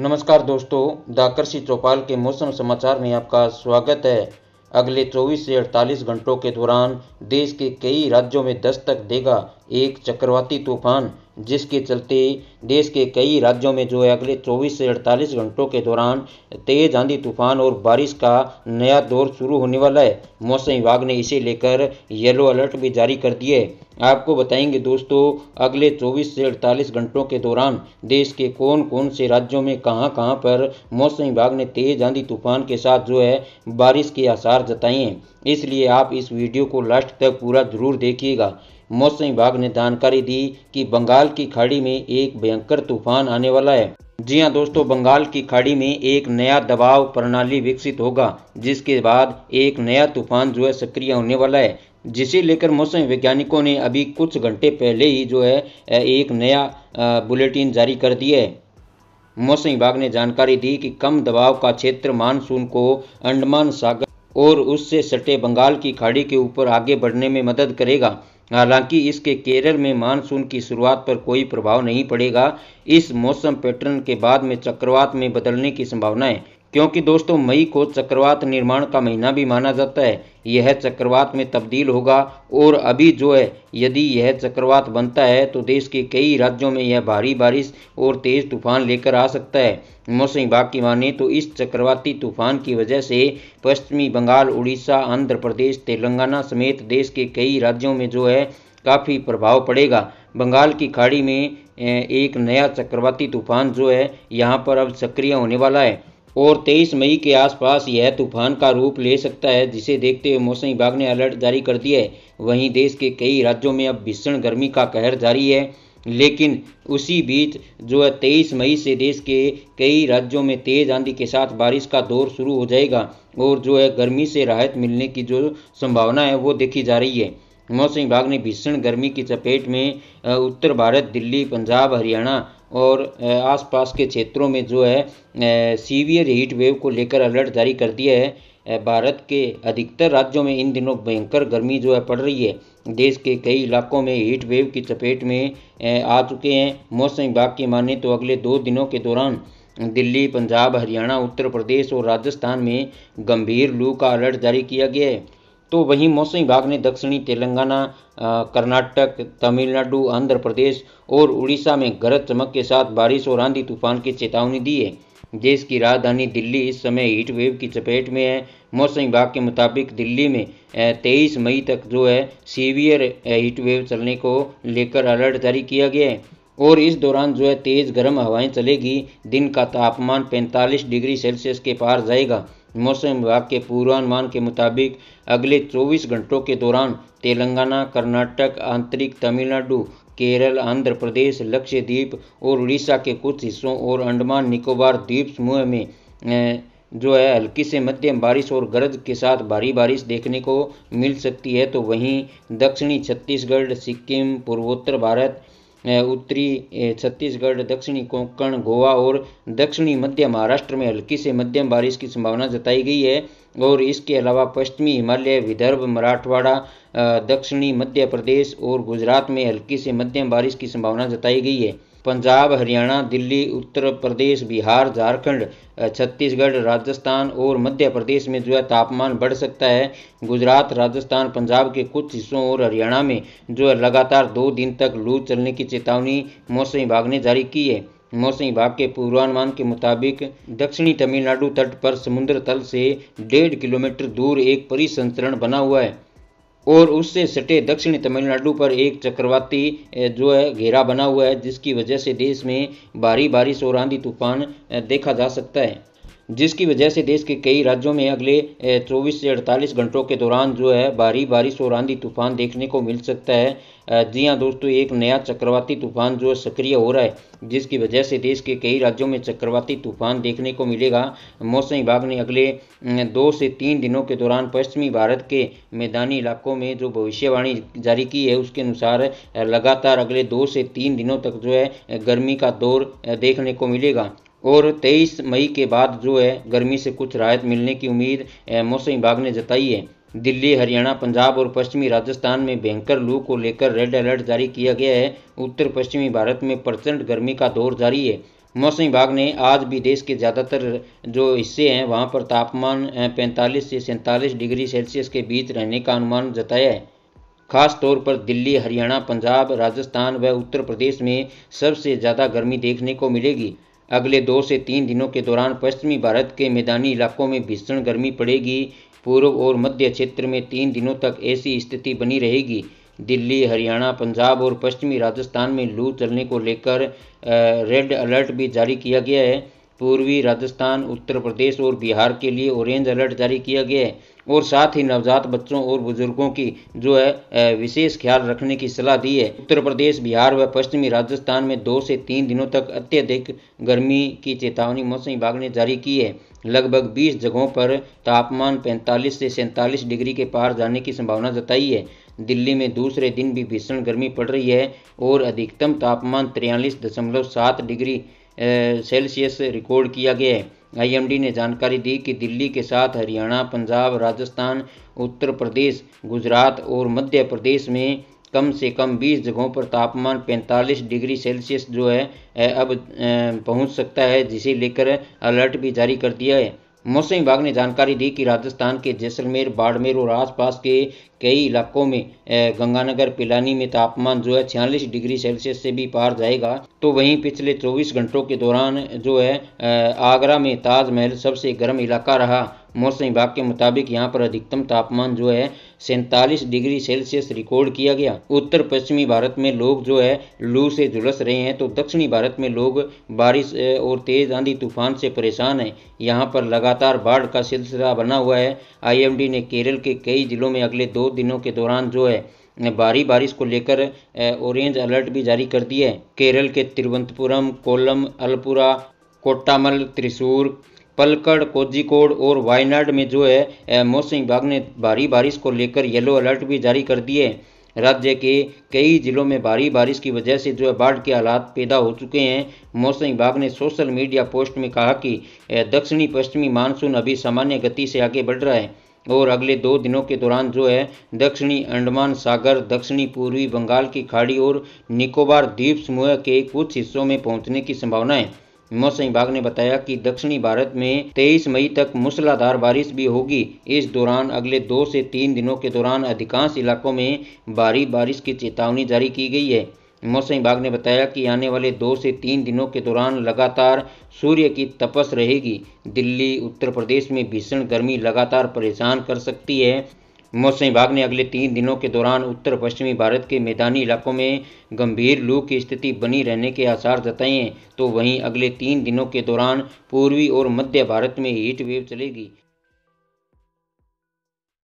नमस्कार दोस्तों द कृषि चौपाल के मौसम समाचार में आपका स्वागत है अगले 24 से 48 घंटों के दौरान देश के कई राज्यों में दस्तक देगा एक चक्रवाती तूफान जिसके चलते देश के कई राज्यों में जो है अगले 24 से 48 घंटों के दौरान तेज आंधी तूफान और बारिश का नया दौर शुरू होने वाला है मौसम विभाग ने इसे लेकर येलो अलर्ट भी जारी कर दिए आपको बताएंगे दोस्तों अगले 24 से 48 घंटों के दौरान देश के कौन कौन से राज्यों में कहां कहां पर मौसम विभाग ने तेज आंधी तूफान के साथ जो है बारिश के आसार जताए हैं इसलिए आप इस वीडियो को लास्ट तक पूरा जरूर देखिएगा मौसम विभाग ने जानकारी दी कि बंगाल की खाड़ी में एक भयंकर तूफान आने वाला है जी हाँ दोस्तों बंगाल की खाड़ी में एक नया दबाव प्रणाली विकसित होगा जिसके बाद एक नया तूफान जो है सक्रिय होने वाला है जिसे लेकर मौसम वैज्ञानिकों ने अभी कुछ घंटे पहले ही जो है एक नया बुलेटिन जारी कर दिया है मौसम विभाग ने जानकारी दी कि कम दबाव का क्षेत्र मानसून को अंडमान सागर और उससे सटे बंगाल की खाड़ी के ऊपर आगे बढ़ने में मदद करेगा हालांकि इसके केरल में मानसून की शुरुआत पर कोई प्रभाव नहीं पड़ेगा इस मौसम पैटर्न के बाद में चक्रवात में बदलने की संभावना है क्योंकि दोस्तों मई को चक्रवात निर्माण का महीना भी माना जाता है यह चक्रवात में तब्दील होगा और अभी जो है यदि यह चक्रवात बनता है तो देश के कई राज्यों में यह भारी बारिश और तेज़ तूफान लेकर आ सकता है मौसम विभाग की माने तो इस चक्रवाती तूफान की वजह से पश्चिमी बंगाल उड़ीसा आंध्र प्रदेश तेलंगाना समेत देश के कई राज्यों में जो है काफ़ी प्रभाव पड़ेगा बंगाल की खाड़ी में एक नया चक्रवाती तूफान जो है यहाँ पर अब सक्रिय होने वाला है और 23 मई के आसपास यह तूफान का रूप ले सकता है जिसे देखते हुए मौसम विभाग ने अलर्ट जारी कर दिया है वहीं देश के कई राज्यों में अब भीषण गर्मी का कहर जारी है लेकिन उसी बीच जो है तेईस मई से देश के कई राज्यों में तेज आंधी के साथ बारिश का दौर शुरू हो जाएगा और जो है गर्मी से राहत मिलने की जो संभावना है वो देखी जा रही है मौसम विभाग ने भीषण गर्मी की चपेट में उत्तर भारत दिल्ली पंजाब हरियाणा और आसपास के क्षेत्रों में जो है सीवियर हीट वेव को लेकर अलर्ट जारी कर दिया है भारत के अधिकतर राज्यों में इन दिनों भयंकर गर्मी जो है पड़ रही है देश के कई इलाकों में हीट वेव की चपेट में आ चुके हैं मौसम विभाग की माने तो अगले दो दिनों के दौरान दिल्ली पंजाब हरियाणा उत्तर प्रदेश और राजस्थान में गंभीर लू का अलर्ट जारी किया गया है तो वहीं मौसम विभाग ने दक्षिणी तेलंगाना कर्नाटक तमिलनाडु आंध्र प्रदेश और उड़ीसा में गरज चमक के साथ बारिश और आंधी तूफान की चेतावनी दी है देश की राजधानी दिल्ली इस समय हीट वेव की चपेट में है मौसम विभाग के मुताबिक दिल्ली में 23 मई तक जो है सीवियर हीट वेव चलने को लेकर अलर्ट जारी किया गया है और इस दौरान जो है तेज़ गर्म हवाएं चलेगी दिन का तापमान 45 डिग्री सेल्सियस के पार जाएगा मौसम विभाग के पूर्वानुमान के मुताबिक अगले 24 घंटों के दौरान तेलंगाना कर्नाटक आंतरिक तमिलनाडु केरल आंध्र प्रदेश लक्षद्वीप और उड़ीसा के कुछ हिस्सों और अंडमान निकोबार द्वीप समूह में जो है हल्की से मध्यम बारिश और गरज के साथ भारी बारिश देखने को मिल सकती है तो वहीं दक्षिणी छत्तीसगढ़ सिक्किम पूर्वोत्तर भारत उत्तरी छत्तीसगढ़ दक्षिणी कोंकण गोवा और दक्षिणी मध्य महाराष्ट्र में हल्की से मध्यम बारिश की संभावना जताई गई है और इसके अलावा पश्चिमी हिमालय विदर्भ मराठवाड़ा दक्षिणी मध्य प्रदेश और गुजरात में हल्की से मध्यम बारिश की संभावना जताई गई है पंजाब हरियाणा दिल्ली उत्तर प्रदेश बिहार झारखंड छत्तीसगढ़ राजस्थान और मध्य प्रदेश में जो है तापमान बढ़ सकता है गुजरात राजस्थान पंजाब के कुछ हिस्सों और हरियाणा में जो है लगातार दो दिन तक लू चलने की चेतावनी मौसम विभाग ने जारी की है मौसम विभाग के पूर्वानुमान के मुताबिक दक्षिणी तमिलनाडु तट पर समुद्र तल से डेढ़ किलोमीटर दूर एक परिसंचरण बना हुआ है और उससे सटे दक्षिणी तमिलनाडु पर एक चक्रवाती जो है घेरा बना हुआ है जिसकी वजह से देश में भारी बारिश और आंधी तूफान देखा जा सकता है जिसकी वजह से देश के कई राज्यों में अगले 24 से 48 घंटों के दौरान जो है भारी बारिश और आंधी तूफान देखने को मिल सकता है जी हाँ दोस्तों एक नया चक्रवाती तूफान जो सक्रिय हो रहा है जिसकी वजह से देश के कई राज्यों में चक्रवाती तूफान देखने को मिलेगा मौसम विभाग ने अगले दो से तीन दिनों के दौरान पश्चिमी भारत के मैदानी इलाकों में जो भविष्यवाणी जारी की है उसके अनुसार लगातार अगले दो से तीन दिनों तक जो है गर्मी का दौर देखने को मिलेगा और 23 मई के बाद जो है गर्मी से कुछ राहत मिलने की उम्मीद मौसम विभाग ने जताई है दिल्ली हरियाणा पंजाब और पश्चिमी राजस्थान में भयंकर लू को लेकर रेड अलर्ट जारी किया गया है उत्तर पश्चिमी भारत में प्रचंड गर्मी का दौर जारी है मौसम विभाग ने आज भी देश के ज़्यादातर जो हिस्से हैं वहाँ पर तापमान 45 से सैंतालीस डिग्री सेल्सियस के बीच रहने का अनुमान जताया है खास तौर पर दिल्ली हरियाणा पंजाब राजस्थान व उत्तर प्रदेश में सबसे ज़्यादा गर्मी देखने को मिलेगी अगले दो से तीन दिनों के दौरान पश्चिमी भारत के मैदानी इलाकों में भीषण गर्मी पड़ेगी पूर्व और मध्य क्षेत्र में तीन दिनों तक ऐसी स्थिति बनी रहेगी दिल्ली हरियाणा पंजाब और पश्चिमी राजस्थान में लू चलने को लेकर रेड अलर्ट भी जारी किया गया है पूर्वी राजस्थान उत्तर प्रदेश और बिहार के लिए ऑरेंज अलर्ट जारी किया गया है और साथ ही नवजात बच्चों और बुजुर्गों की जो है विशेष ख्याल रखने की सलाह दी है उत्तर प्रदेश बिहार व पश्चिमी राजस्थान में दो से तीन दिनों तक अत्यधिक गर्मी की चेतावनी मौसम विभाग ने जारी की है लगभग 20 जगहों पर तापमान 45 से सैंतालीस डिग्री के पार जाने की संभावना जताई है दिल्ली में दूसरे दिन भी भीषण गर्मी पड़ रही है और अधिकतम तापमान तिरयालीस दशमलव सात डिग्री सेल्सियस रिकॉर्ड किया गया है आईएमडी ने जानकारी दी कि दिल्ली के साथ हरियाणा पंजाब राजस्थान उत्तर प्रदेश गुजरात और मध्य प्रदेश में कम से कम 20 जगहों पर तापमान 45 डिग्री सेल्सियस जो है अब पहुंच सकता है जिसे लेकर अलर्ट भी जारी कर दिया है मौसम विभाग ने जानकारी दी कि राजस्थान के जैसलमेर बाड़मेर और आसपास के कई इलाकों में गंगानगर पिलानी में तापमान जो है छियालीस डिग्री सेल्सियस से भी पार जाएगा तो वहीं पिछले 24 घंटों के दौरान जो है आगरा में ताजमहल सबसे गर्म इलाका रहा मौसम विभाग के मुताबिक यहाँ पर अधिकतम तापमान जो है सैंतालीस डिग्री सेल्सियस रिकॉर्ड किया गया उत्तर पश्चिमी भारत में लोग जो है लू से झुलस रहे हैं तो दक्षिणी भारत में लोग बारिश और तेज आंधी तूफान से परेशान हैं यहाँ पर लगातार बाढ़ का सिलसिला बना हुआ है आईएमडी ने केरल के कई जिलों में अगले दो दिनों के दौरान जो है भारी बारिश को लेकर ऑरेंज अलर्ट भी जारी कर दिया है केरल के तिरुवंतपुरम कोल्लम अलपुरा कोट्टामल त्रिशूर पलकड़ कोजिकोड और वायनाड में जो है मौसमी विभाग ने भारी बारिश को लेकर येलो अलर्ट भी जारी कर दिए राज्य के कई जिलों में भारी बारिश की वजह से जो है बाढ़ के हालात पैदा हो चुके हैं मौसम विभाग ने सोशल मीडिया पोस्ट में कहा कि दक्षिणी पश्चिमी मानसून अभी सामान्य गति से आगे बढ़ रहा है और अगले दो दिनों के दौरान जो है दक्षिणी अंडमान सागर दक्षिणी पूर्वी बंगाल की खाड़ी और निकोबार द्वीप समूह के कुछ हिस्सों में पहुंचने की संभावना है मौसम विभाग ने बताया कि दक्षिणी भारत में 23 मई तक मूसलाधार बारिश भी होगी इस दौरान अगले दो से तीन दिनों के दौरान अधिकांश इलाकों में भारी बारिश की चेतावनी जारी की गई है मौसम विभाग ने बताया कि आने वाले दो से तीन दिनों के दौरान लगातार सूर्य की तपस रहेगी दिल्ली उत्तर प्रदेश में भीषण गर्मी लगातार परेशान कर सकती है मौसम विभाग ने अगले तीन दिनों के दौरान उत्तर पश्चिमी भारत के मैदानी इलाकों में गंभीर लू की स्थिति बनी रहने के आसार जताए हैं तो वहीं अगले तीन दिनों के दौरान पूर्वी और मध्य भारत में हीट वेव चलेगी